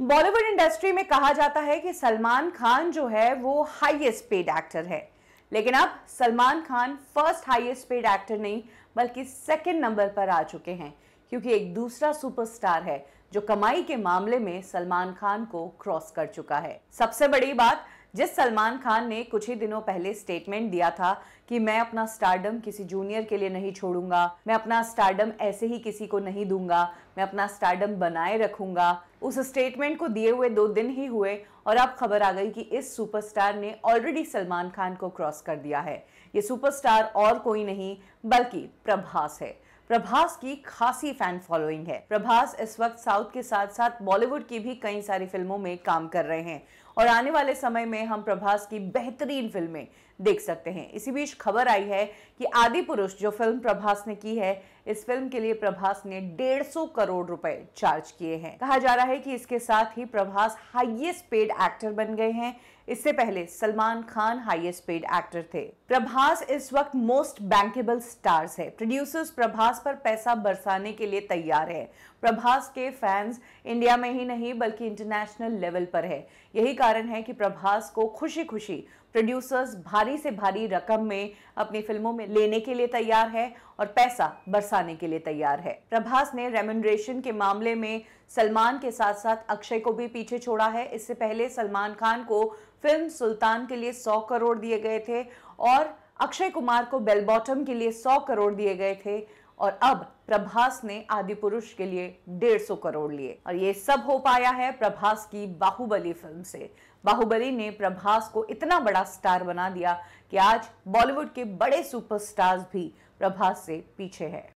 Bollywood industry में कहा जाता है कि सलमान खान जो है वो हाईएस्ट पेड एक्टर है लेकिन अब Salman Khan first highest paid actor नहीं बल्कि सेकंड नंबर पर आ चुके हैं क्योंकि एक दूसरा सुपरस्टार है जो कमाई के मामले में सलमान खान को क्रॉस कर चुका है सबसे बड़ी बात जिस सलमान खान ने कुछ ही दिनों पहले स्टेटमेंट दिया था कि मैं अपना स्टारडम किसी जूनियर के लिए नहीं छोड़ूंगा मैं अपना स्टारडम ऐसे ही किसी को नहीं दूंगा मैं अपना स्टारडम बनाए रखूंगा उस स्टेटमेंट को दिए हुए दो दिन ही हुए और अब खबर आ गई कि इस सुपरस्टार ने ऑलरेडी सलमान खान को क्रॉस कर दिया है ये सुपरस्टार और कोई नहीं बल्कि प्रभास है प्रभास की खासी फैन फॉलोइंग है प्रभास इस वक्त साउथ के साथ साथ बॉलीवुड की भी कई सारी फिल्मों में काम कर रहे हैं और आने वाले समय में हम प्रभास की बेहतरीन फिल्में देख सकते हैं इसी बीच खबर आई है कि आदि पुरुष जो फिल्म प्रभास ने की है इस फिल्म के लिए प्रभास ने डेढ़ सौ करोड़ रुपए चार्ज किए हैं कहा जा रहा है कि इसके साथ ही प्रभास हाईएस्ट पेड एक्टर बन गए हैं इससे पहले Salman Khan highest paid actor थे प्रभास इस वक्त मोस्ट बैंकेबल स्टार्स है प्रोड्यूसर्स प्रभास पर पैसा बरसाने के लिए तैयार है प्रभास के फैंस इंडिया में ही नहीं बल्कि इंटरनेशनल लेवल पर है यही कारण है कि प्रभास को खुशी खुशी प्रोड्यूसर्स भारी से भारी रकम में अपनी फिल्मों में लेने के लिए तैयार है और पैसा बरसाने के लिए तैयार है प्रभास ने रेमेशन के मामले में सलमान के साथ साथ अक्षय को भी पीछे छोड़ा है इससे पहले सलमान खान को फिल्म सुल्तान के लिए सौ करोड़ दिए गए थे और अक्षय कुमार को बेलबॉटम के लिए सौ करोड़ दिए गए थे और अब प्रभास ने आदि पुरुष के लिए डेढ़ सौ करोड़ लिए और ये सब हो पाया है प्रभास की बाहुबली फिल्म से बाहुबली ने प्रभास को इतना बड़ा स्टार बना दिया कि आज बॉलीवुड के बड़े सुपरस्टार्स भी प्रभास से पीछे है